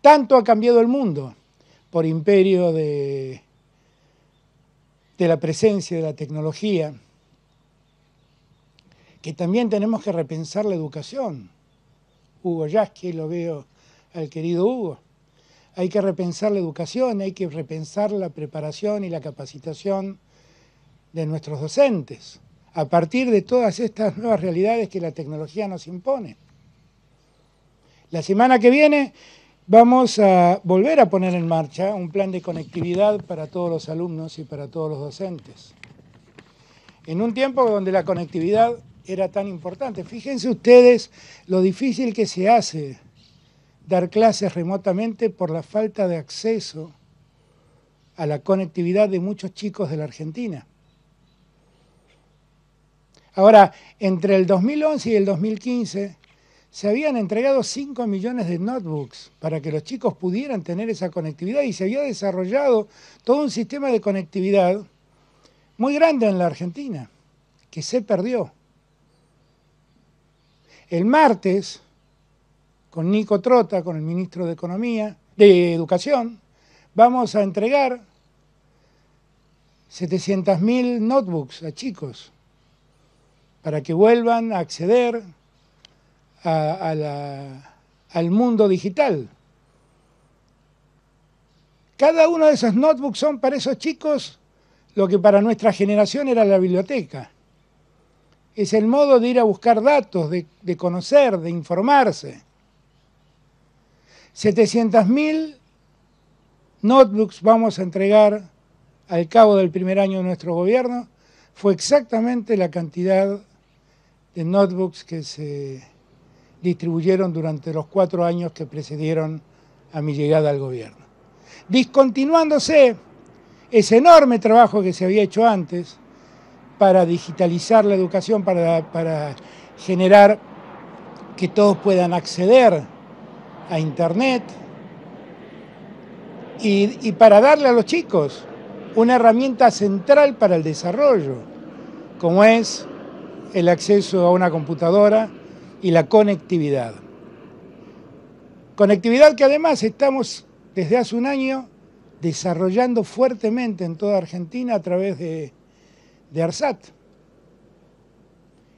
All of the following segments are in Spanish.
Tanto ha cambiado el mundo por imperio de, la presencia de la tecnología, que también tenemos que repensar la educación. Hugo Yasky, lo veo al querido Hugo. Hay que repensar la educación, hay que repensar la preparación y la capacitación de nuestros docentes, a partir de todas estas nuevas realidades que la tecnología nos impone. La semana que viene Vamos a volver a poner en marcha un plan de conectividad para todos los alumnos y para todos los docentes. En un tiempo donde la conectividad era tan importante, fíjense ustedes lo difícil que se hace dar clases remotamente por la falta de acceso a la conectividad de muchos chicos de la Argentina. Ahora, entre el 2011 y el 2015, se habían entregado 5 millones de notebooks para que los chicos pudieran tener esa conectividad y se había desarrollado todo un sistema de conectividad muy grande en la Argentina, que se perdió. El martes, con Nico Trota, con el ministro de Economía, de Educación, vamos a entregar 700.000 notebooks a chicos para que vuelvan a acceder al mundo digital. Cada uno de esos notebooks son para esos chicos lo que para nuestra generación era la biblioteca. Es el modo de ir a buscar datos, de, de conocer, de informarse. 700.000 notebooks vamos a entregar al cabo del primer año de nuestro gobierno. Fue exactamente la cantidad de notebooks que se distribuyeron durante los cuatro años que precedieron a mi llegada al gobierno. Discontinuándose ese enorme trabajo que se había hecho antes para digitalizar la educación, para, generar que todos puedan acceder a Internet y, y para darle a los chicos una herramienta central para el desarrollo, como es el acceso a una computadora, y la conectividad. Conectividad que además estamos desde hace un año desarrollando fuertemente en toda Argentina a través de, ARSAT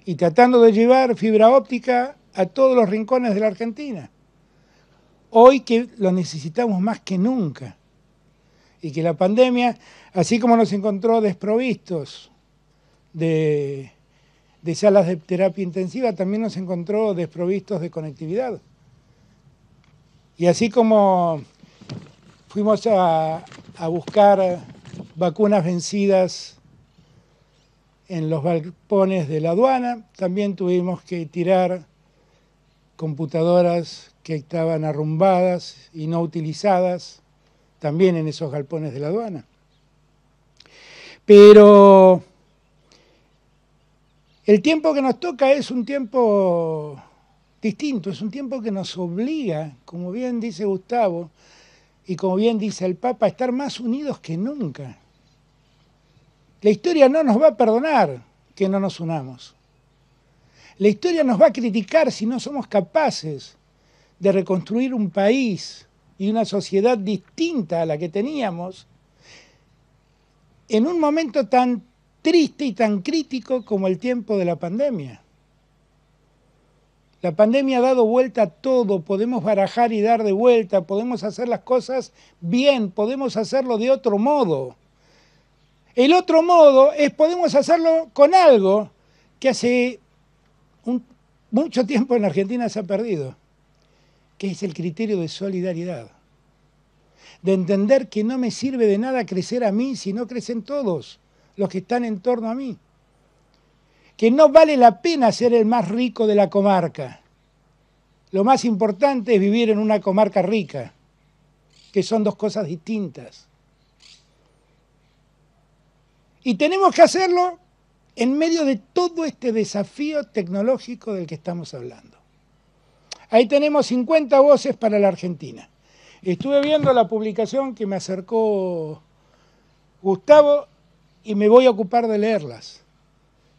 y tratando de llevar fibra óptica a todos los rincones de la Argentina. Hoy que lo necesitamos más que nunca y que la pandemia, así como nos encontró desprovistos de de salas de terapia intensiva también nos encontró desprovistos de conectividad. Y así como fuimos a, buscar vacunas vencidas en los balcones de la aduana, también tuvimos que tirar computadoras que estaban arrumbadas y no utilizadas, también en esos galpones de la aduana. Pero el tiempo que nos toca es un tiempo distinto, es un tiempo que nos obliga, como bien dice Gustavo y como bien dice el Papa, a estar más unidos que nunca. La historia no nos va a perdonar que no nos unamos. La historia nos va a criticar si no somos capaces de reconstruir un país y una sociedad distinta a la que teníamos en un momento tan triste y tan crítico como el tiempo de la pandemia. La pandemia ha dado vuelta a todo, podemos barajar y dar de vuelta, podemos hacer las cosas bien, podemos hacerlo de otro modo. El otro modo es podemos hacerlo con algo que hace mucho tiempo en Argentina se ha perdido, que es el criterio de solidaridad, de entender que no me sirve de nada crecer a mí si no crecen todos los que están en torno a mí. Que no vale la pena ser el más rico de la comarca. Lo más importante es vivir en una comarca rica, que son dos cosas distintas. Y tenemos que hacerlo en medio de todo este desafío tecnológico del que estamos hablando. Ahí tenemos 50 voces para la Argentina. Estuve viendo la publicación que me acercó Gustavo y me voy a ocupar de leerlas.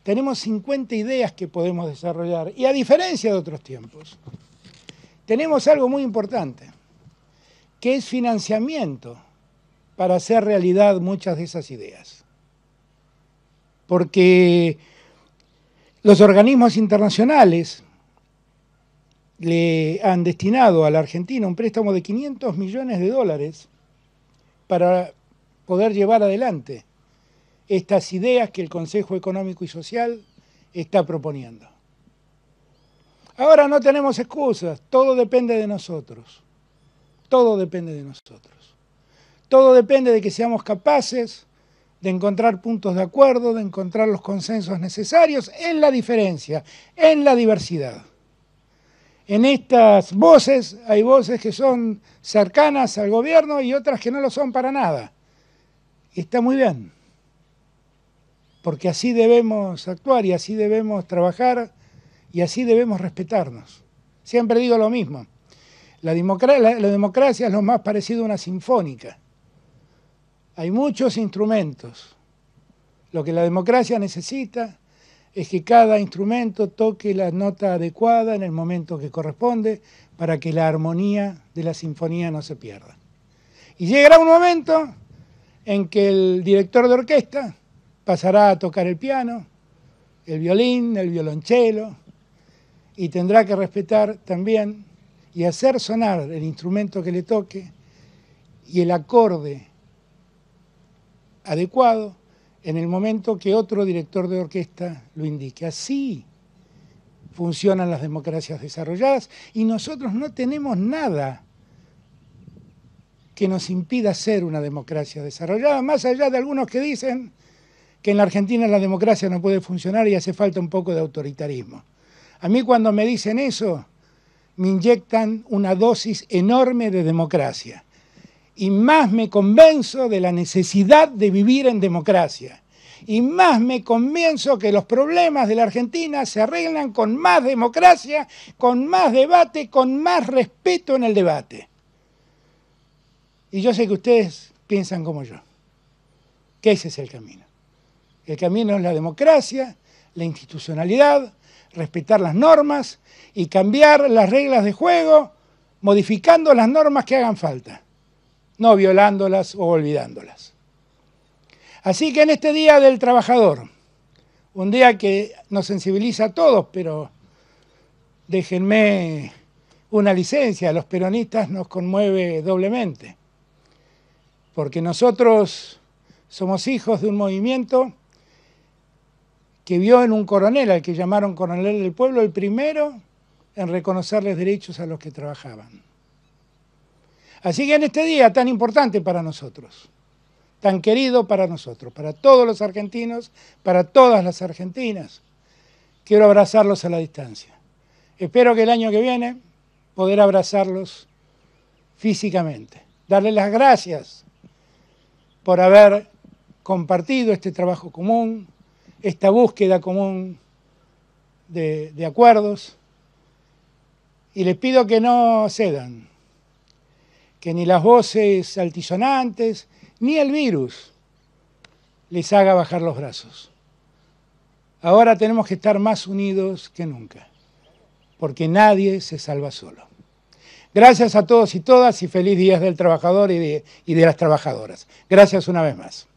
Tenemos 50 ideas que podemos desarrollar y a diferencia de otros tiempos, tenemos algo muy importante, que es financiamiento para hacer realidad muchas de esas ideas. Porque los organismos internacionales le han destinado a la Argentina un préstamo de 500 millones de dólares para poder llevar adelante estas ideas que el Consejo Económico y Social está proponiendo. Ahora no tenemos excusas, todo depende de nosotros, todo depende de nosotros. Todo depende de que seamos capaces de encontrar puntos de acuerdo, de encontrar los consensos necesarios en la diferencia, en la diversidad. En estas voces hay voces que son cercanas al gobierno y otras que no lo son para nada. está muy bien porque así debemos actuar y así debemos trabajar y así debemos respetarnos. Siempre digo lo mismo, la, democracia, es lo más parecido a una sinfónica. Hay muchos instrumentos. Lo que la democracia necesita es que cada instrumento toque la nota adecuada en el momento que corresponde para que la armonía de la sinfonía no se pierda. Y llegará un momento en que el director de orquesta pasará a tocar el piano, el violín, el violonchelo, y tendrá que respetar también y hacer sonar el instrumento que le toque y el acorde adecuado en el momento que otro director de orquesta lo indique. Así funcionan las democracias desarrolladas y nosotros no tenemos nada que nos impida ser una democracia desarrollada, más allá de algunos que dicen que en la Argentina la democracia no puede funcionar y hace falta un poco de autoritarismo. A mí cuando me dicen eso, me inyectan una dosis enorme de democracia. Y más me convenzo de la necesidad de vivir en democracia. Y más me convenzo que los problemas de la Argentina se arreglan con más democracia, con más debate, con más respeto en el debate. Y yo sé que ustedes piensan como yo, que ese es el camino. El camino es la democracia, la institucionalidad, respetar las normas y cambiar las reglas de juego modificando las normas que hagan falta, no violándolas o olvidándolas. Así que en este Día del Trabajador, un día que nos sensibiliza a todos, pero déjenme una licencia, a los peronistas nos conmueve doblemente, porque nosotros somos hijos de un movimiento que vio en un coronel, al que llamaron coronel del pueblo, el primero en reconocerles derechos a los que trabajaban. Así que en este día tan importante para nosotros, tan querido para nosotros, para todos los argentinos, para todas las argentinas, quiero abrazarlos a la distancia. Espero que el año que viene poder abrazarlos físicamente, darles las gracias por haber compartido este trabajo común, esta búsqueda común de, acuerdos y les pido que no cedan, que ni las voces altisonantes ni el virus les haga bajar los brazos. Ahora tenemos que estar más unidos que nunca, porque nadie se salva solo. Gracias a todos y todas y feliz Día del Trabajador y de las Trabajadoras. Gracias una vez más.